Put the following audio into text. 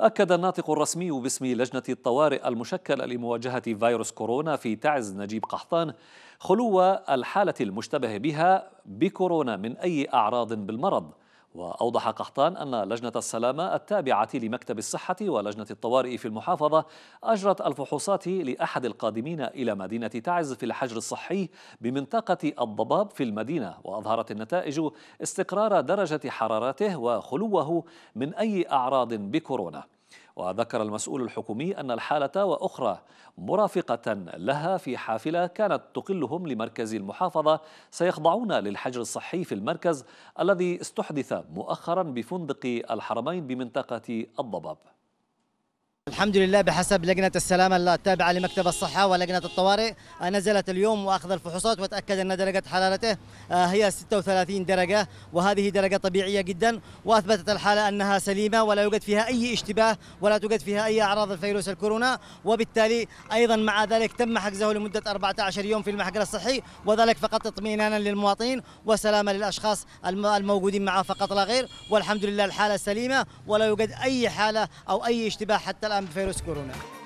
أكد الناطق الرسمي باسم لجنة الطوارئ المشكلة لمواجهة فيروس كورونا في تعز نجيب قحطان خلو الحالة المشتبه بها بكورونا من أي أعراض بالمرض وأوضح قحطان أن لجنة السلامة التابعة لمكتب الصحة ولجنة الطوارئ في المحافظة أجرت الفحوصات لأحد القادمين إلى مدينة تعز في الحجر الصحي بمنطقة الضباب في المدينة وأظهرت النتائج استقرار درجة حرارته وخلوه من أي أعراض بكورونا وذكر المسؤول الحكومي أن الحالة وأخرى مرافقة لها في حافلة كانت تقلهم لمركز المحافظة سيخضعون للحجر الصحي في المركز الذي استحدث مؤخرا بفندق الحرمين بمنطقة الضباب الحمد لله بحسب لجنة السلامة التابعة لمكتب الصحة ولجنة الطوارئ نزلت اليوم وأخذ الفحوصات وتأكد أن درجة حرارته آه، هي 36 درجة وهذه درجة طبيعية جدا وأثبتت الحالة أنها سليمة ولا يوجد فيها أي اشتباه ولا توجد فيها أي أعراض الفيروس الكورونا وبالتالي أيضا مع ذلك تم حجزه لمدة 14 يوم في المحجر الصحي وذلك فقط اطمئنانا للمواطنين وسلامة للأشخاص الموجودين معه فقط لا غير والحمد لله الحالة سليمة ولا يوجد أي حالة أو أي اشتباه حتى الآن ام فيروس كورونا